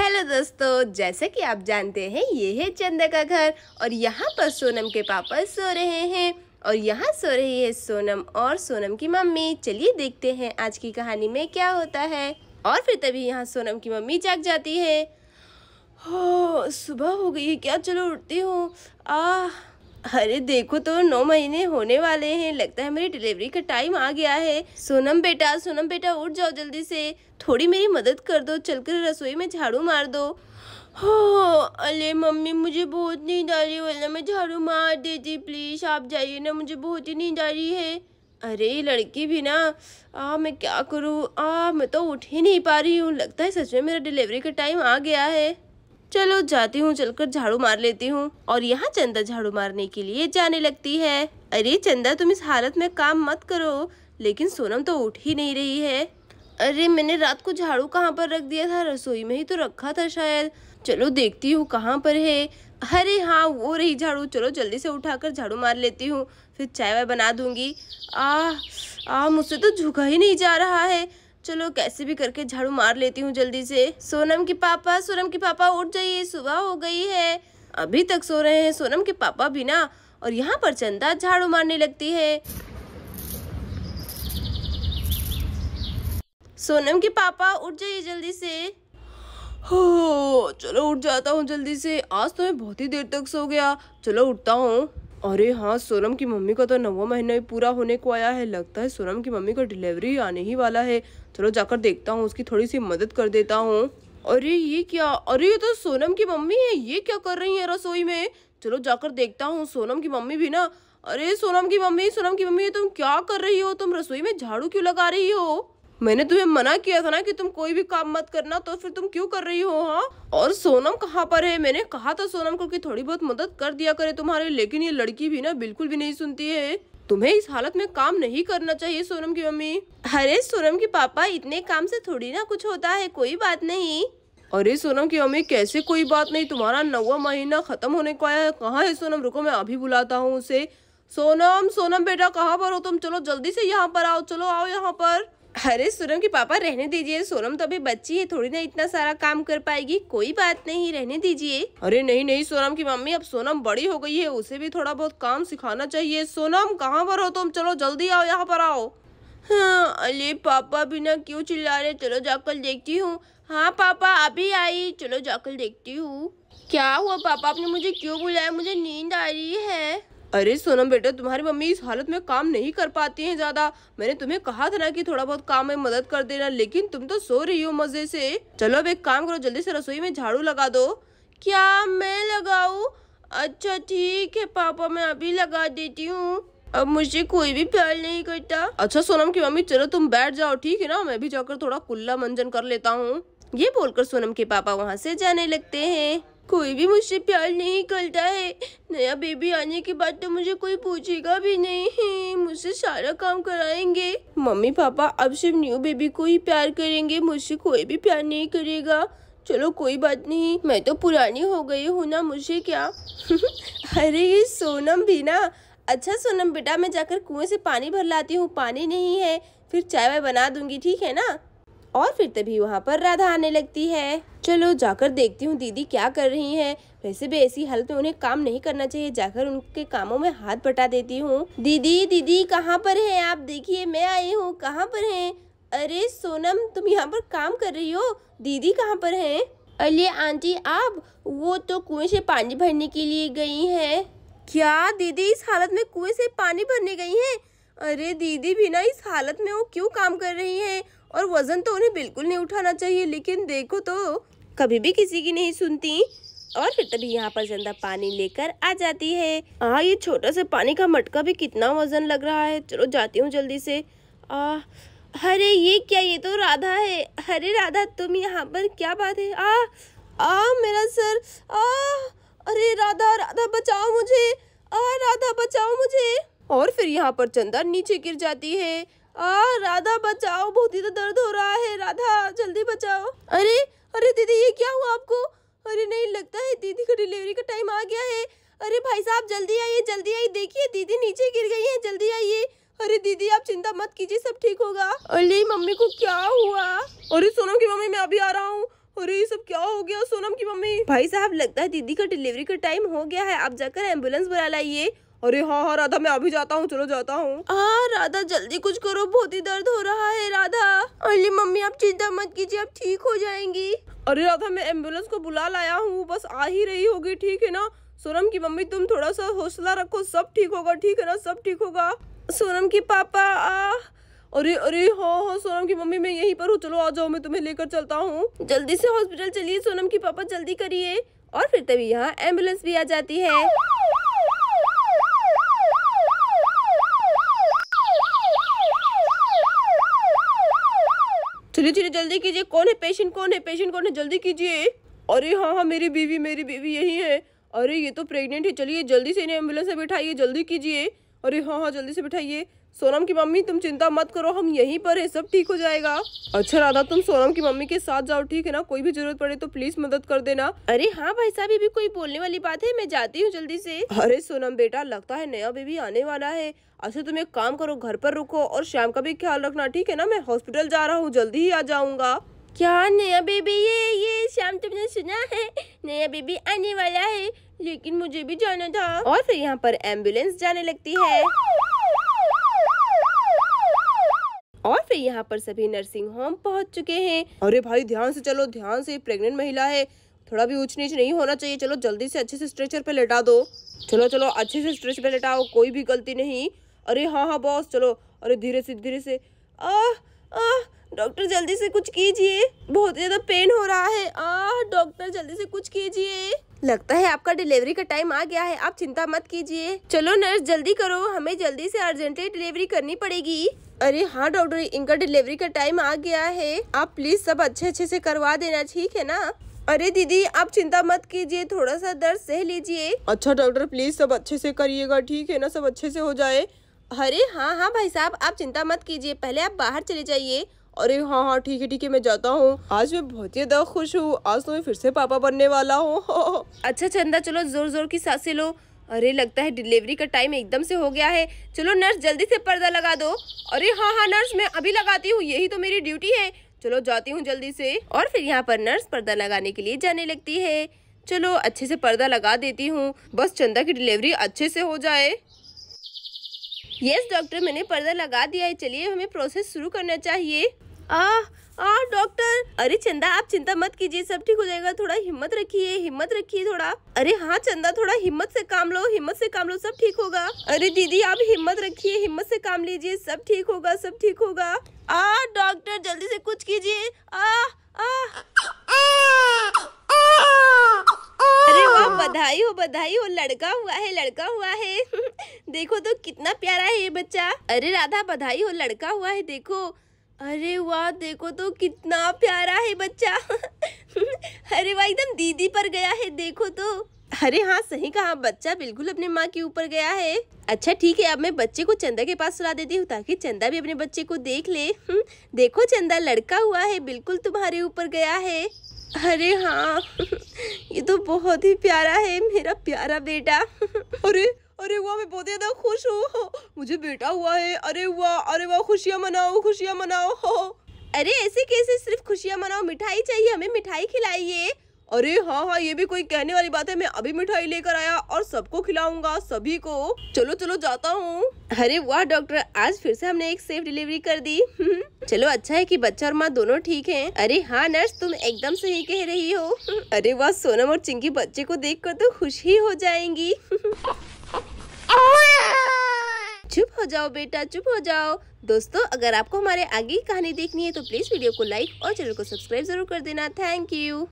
hello दोस्तों जैसे कि आप जानते हैं ये है चंदा का घर और यहाँ पर सोनम के पापा सो रहे हैं और यहाँ सो रही है सोनम और सोनम की मम्मी चलिए देखते हैं आज की कहानी में क्या होता है और फिर तभी यहाँ सोनम की मम्मी जाग जाती है हो हाँ, सुबह हो गई है क्या चलो उठती हूँ आह अरे देखो तो नौ महीने होने वाले हैं लगता है मेरी डिलीवरी का टाइम आ गया है सोनम बेटा सोनम बेटा उठ जाओ जल्दी से थोड़ी मेरी मदद कर दो चलकर रसोई में झाड़ू मार दो हो हाँ, अरे मम्मी मुझे बहुत नींद आ रही है वरना मैं झाड़ू मार देती प्लीज़ आप जाइए ना मुझे बहुत ही नींद आ रही है अरे लड़की भी ना आ मैं क्या करूँ आ मैं तो उठ ही नहीं पा रही हूँ लगता है सच में मेरा डिलीवरी का टाइम आ गया है चलो जाती हूँ चलकर झाड़ू मार लेती हूँ और यहाँ चंदा झाड़ू मारने के लिए जाने लगती है अरे चंदा तुम इस हालत में काम मत करो लेकिन सोनम तो उठ ही नहीं रही है अरे मैंने रात को झाड़ू कहाँ पर रख दिया था रसोई में ही तो रखा था शायद चलो देखती हूँ कहाँ पर है अरे हाँ वो रही झाड़ू चलो जल्दी से उठाकर झाड़ू मार लेती हूँ फिर चाय वाय बना दूंगी आ आ मुझसे तो झुका ही नहीं जा रहा है चलो कैसे भी करके झाड़ू मार लेती हूँ जल्दी से सोनम के पापा सोनम के पापा उठ जाइए सुबह हो गई है अभी तक सो रहे हैं सोनम के पापा भी ना और यहाँ पर चंदा झाड़ू मारने लगती है सोनम के पापा उठ जाइए जल्दी से हो चलो उठ जाता हूँ जल्दी से आज तो मैं बहुत ही देर तक सो गया चलो उठता हूँ अरे हाँ सोरम की मम्मी का तो नवा महीना ही पूरा होने को आया है लगता है सोरम की मम्मी का डिलीवरी आने ही वाला है चलो जाकर देखता हूँ उसकी थोड़ी सी मदद कर देता हूँ अरे ये क्या अरे ये तो सोनम की मम्मी है ये क्या कर रही है रसोई में चलो जाकर देखता हूँ सोनम की मम्मी भी ना अरे सोनम की मम्मी सोनम की मम्मी तुम क्या कर रही हो तुम रसोई में झाड़ू क्यों लगा रही हो मैंने तुम्हें मना किया था ना कि तुम कोई भी काम मत करना तो फिर तुम क्यों कर रही हो हाँ और सोनम कहाँ पर है मैंने कहा था सोनम को कि थोड़ी बहुत मदद कर दिया करे तुम्हारे लेकिन ये लड़की भी ना बिल्कुल भी नहीं सुनती है तुम्हें इस हालत में काम नहीं करना चाहिए सोनम की मम्मी अरे सोनम के पापा इतने काम से थोड़ी ना कुछ होता है कोई बात नहीं अरे सोनम की मम्मी कैसे कोई बात नहीं तुम्हारा नवा महीना खत्म होने को आया है कहाँ है सोनम रुको मैं अभी बुलाता हूँ उसे सोनम सोनम बेटा कहाँ पर हो तुम चलो जल्दी से यहाँ पर आओ चलो आओ यहाँ पर अरे सोनम के पापा रहने दीजिए सोनम तो अभी बच्ची है थोड़ी ना इतना सारा काम कर पाएगी कोई बात नहीं रहने दीजिए अरे नहीं नहीं सोनम की मम्मी अब सोनम बड़ी हो गई है उसे भी थोड़ा बहुत काम सिखाना चाहिए सोनम कहाँ पर हो तुम चलो जल्दी आओ यहाँ पर आओ हाँ अरे पापा बिना क्यों चिल्ला रहे चलो जाकर देखती हूँ हाँ पापा अभी आई चलो जाकर देखती हूँ क्या हुआ पापा आपने मुझे क्यों बुलाया मुझे नींद आ रही है अरे सोनम बेटा तुम्हारी मम्मी इस हालत में काम नहीं कर पाती हैं ज़्यादा मैंने तुम्हें कहा था ना कि थोड़ा बहुत काम में मदद कर देना लेकिन तुम तो सो रही हो मज़े से चलो अब एक काम करो जल्दी से रसोई में झाड़ू लगा दो क्या मैं लगाऊ अच्छा ठीक है पापा मैं अभी लगा देती हूँ अब मुझे कोई भी प्यार नहीं करता अच्छा सोनम की मम्मी चलो तुम बैठ जाओ ठीक है ना मैं भी जाकर थोड़ा कुल्ला मंजन कर लेता हूँ ये बोलकर सोनम के पापा वहाँ से जाने लगते हैं कोई भी मुझसे प्यार नहीं करता है नया बेबी आने के बाद तो मुझे कोई पूछेगा भी नहीं मुझसे सारा काम कराएंगे मम्मी पापा अब सिर्फ न्यू बेबी को ही प्यार करेंगे मुझसे कोई भी प्यार नहीं करेगा चलो कोई बात नहीं मैं तो पुरानी हो गई हूँ ना मुझे क्या अरे ये सोनम भी ना अच्छा सोनम बेटा मैं जाकर कुएं से पानी भर लाती हूँ पानी नहीं है फिर चाय वाय बना दूंगी ठीक है ना और फिर तभी वहाँ पर राधा आने लगती है चलो जाकर देखती हूँ दीदी क्या कर रही हैं वैसे भी ऐसी हालत में उन्हें काम नहीं करना चाहिए जाकर उनके कामों में हाथ बटा देती हूँ दीदी दीदी कहाँ पर हैं आप देखिए मैं आई हूँ कहाँ पर हैं अरे सोनम तुम यहाँ पर काम कर रही हो दीदी कहाँ पर है अरे आंटी आप वो तो कुएं से पानी भरने के लिए गई हैं क्या दीदी इस हालत में कुएं से पानी भरने गई हैं अरे दीदी बिना इस हालत में वो क्यों काम कर रही हैं और वज़न तो उन्हें बिल्कुल नहीं उठाना चाहिए लेकिन देखो तो कभी भी किसी की नहीं सुनती और फिर तभी यहाँ पर जिंदा पानी लेकर आ जाती है हाँ ये छोटा सा पानी का मटका भी कितना वजन लग रहा है चलो जाती हूँ जल्दी से आ, अरे ये क्या ये तो राधा है अरे राधा तुम यहाँ पर क्या बात है आ आ मेरा सर आ अरे राधा राधा बचाओ मुझे आ राधा बचाओ मुझे और फिर यहाँ पर चंदा नीचे गिर जाती है आ राधा बचाओ बहुत ही तो दर्द हो रहा है राधा जल्दी बचाओ अरे अरे दीदी ये क्या हुआ आपको अरे नहीं लगता है दीदी का डिलीवरी का टाइम आ गया है अरे भाई साहब जल्दी आइए जल्दी आइए देखिए दीदी नीचे गिर गई है जल्दी आइए अरे दीदी आप चिंता मत कीजिए सब ठीक होगा अरे मम्मी को क्या हुआ अरे सोनम की मम्मी मैं अभी आ रहा हूँ अरे ये सब क्या हो गया सोनम की मम्मी भाई साहब लगता है दीदी का डिलीवरी का टाइम हो गया है आप जाकर एम्बुलेंस बुला लाइए अरे हाँ हाँ राधा मैं अभी जाता हूँ चलो जाता हूँ हाँ राधा जल्दी कुछ करो बहुत ही दर्द हो रहा है राधा अरे मम्मी आप चिंता मत कीजिए आप ठीक हो जाएंगी अरे राधा मैं एम्बुलेंस को बुला लाया हूँ बस आ ही रही होगी ठीक है ना सोनम की मम्मी तुम थोड़ा सा हौसला रखो सब ठीक होगा ठीक है ना सब ठीक होगा सोनम की पापा आ अरे अरे हाँ हाँ सोनम की मम्मी मैं यहीं पर हूँ चलो आ जाओ मैं तुम्हें लेकर चलता हूँ जल्दी से हॉस्पिटल चलिए सोनम की पापा जल्दी करिए और फिर तभी यहाँ एम्बुलेंस भी आ जाती है चलिए चलिए जल्दी कीजिए कौन है पेशेंट कौन है पेशेंट कौन है जल्दी कीजिए अरे हाँ हाँ मेरी बीवी मेरी बीवी यही है अरे ये तो प्रेग्नेंट है चलिए जल्दी से इन्हें एम्बुलेंस में बैठाइए जल्दी कीजिए अरे हाँ हाँ जल्दी से बैठाइए सोनम की मम्मी तुम चिंता मत करो हम यहीं पर है सब ठीक हो जाएगा अच्छा राधा तुम सोनम की मम्मी के साथ जाओ ठीक है ना कोई भी जरूरत पड़े तो प्लीज मदद कर देना अरे हाँ भाई साहब अभी भी कोई बोलने वाली बात है मैं जाती हूँ जल्दी से अरे सोनम बेटा लगता है नया बेबी आने वाला है अच्छा तुम एक काम करो घर पर रुको और शाम का भी ख्याल रखना ठीक है ना मैं हॉस्पिटल जा रहा हूँ जल्दी ही आ जाऊंगा क्या नया बेबी ये ये शाम तुमने सुना है नया बेबी आने वाला है लेकिन मुझे भी जाना था और फिर यहाँ पर एम्बुलेंस जाने लगती है और फिर यहाँ पर सभी नर्सिंग होम पहुंच चुके हैं अरे भाई ध्यान से चलो ध्यान से प्रेग्नेंट महिला है थोड़ा भी ऊंच नीच नहीं होना चाहिए चलो जल्दी से अच्छे से स्ट्रेचर पे लेटा दो चलो चलो अच्छे से स्ट्रेच पे लेटाओ कोई भी गलती नहीं अरे हाँ हाँ बॉस चलो अरे धीरे से धीरे से आह आह डॉक्टर जल्दी से कुछ कीजिए बहुत ज़्यादा पेन हो रहा है आह डॉक्टर जल्दी से कुछ कीजिए लगता है आपका डिलीवरी का टाइम आ गया है आप चिंता मत कीजिए चलो नर्स जल्दी करो हमें जल्दी से अर्जेंटली डिलीवरी करनी पड़ेगी अरे हाँ डॉक्टर इनका डिलीवरी का टाइम आ गया है आप प्लीज सब अच्छे अच्छे से करवा देना ठीक है ना अरे दीदी आप चिंता मत कीजिए थोड़ा सा दर्द सह लीजिए अच्छा डॉक्टर प्लीज सब अच्छे से करिएगा ठीक है ना सब अच्छे से हो जाए अरे हाँ हाँ भाई साहब आप चिंता मत कीजिए पहले आप बाहर चले जाइए अरे हाँ हाँ ठीक है ठीक है मैं जाता हूँ आज मैं बहुत ही ज्यादा खुश हूँ आज तो मैं फिर से पापा बनने वाला हूँ अच्छा चंदा चलो जोर जोर की सांसें लो अरे लगता है डिलीवरी का टाइम एकदम से हो गया है चलो नर्स जल्दी से पर्दा लगा दो अरे हाँ हाँ नर्स मैं अभी लगाती हूँ यही तो मेरी ड्यूटी है चलो जाती हूँ जल्दी से और फिर यहाँ पर नर्स पर्दा लगाने के लिए जाने लगती है चलो अच्छे से पर्दा लगा देती हूँ बस चंदा की डिलीवरी अच्छे से हो जाए यस डॉक्टर मैंने पर्दा लगा दिया है चलिए हमें प्रोसेस शुरू करना चाहिए आ आ, डॉक्टर अरे चंदा आप चिंता मत कीजिए सब ठीक हो जाएगा थोड़ा हिम्मत रखिए हिम्मत रखिए थोड़ा अरे हाँ चंदा थोड़ा हिम्मत से काम लो हिम्मत से काम लो सब ठीक होगा अरे दीदी आप हिम्मत रखिए हिम्मत से काम लीजिए सब ठीक होगा सब ठीक होगा आ डॉक्टर जल्दी से कुछ कीजिए आ आ अरे बधाई हो बधाई हो लड़का हुआ है लड़का हुआ है देखो तो कितना प्यारा है ये बच्चा अरे राधा बधाई हो लड़का हुआ है देखो अरे वाह देखो तो कितना प्यारा है बच्चा अरे वाह एकदम दीदी पर गया है देखो तो अरे हाँ सही कहा बच्चा बिल्कुल अपने माँ के ऊपर गया है अच्छा ठीक है अब मैं बच्चे को चंदा के पास सुला देती हूँ ताकि चंदा भी अपने बच्चे को देख ले हम्म, देखो चंदा लड़का हुआ है बिल्कुल तुम्हारे ऊपर गया है अरे हाँ ये तो बहुत ही प्यारा है मेरा प्यारा बेटा अरे अरे वाह मैं बहुत ज़्यादा खुश हूँ मुझे बेटा हुआ है अरे वाह अरे वाह खुशियाँ मनाओ खुशियाँ मनाओ हो अरे ऐसे कैसे सिर्फ खुशियाँ मनाओ मिठाई चाहिए हमें मिठाई खिलाइए अरे हाँ हाँ ये भी कोई कहने वाली बात है मैं अभी मिठाई लेकर आया और सबको खिलाऊंगा सभी को चलो चलो जाता हूँ अरे वाह डॉक्टर आज फिर से हमने एक सेफ डिलीवरी कर दी चलो अच्छा है कि बच्चा और माँ दोनों ठीक हैं अरे हाँ नर्स तुम एकदम सही कह रही हो अरे वाह सोनम और चिंकी बच्चे को कर तो खुश ही हो जाएंगी चुप हो जाओ बेटा चुप हो जाओ दोस्तों अगर आपको हमारे आगे की कहानी देखनी है तो प्लीज़ वीडियो को लाइक और चैनल को सब्सक्राइब जरूर कर देना थैंक यू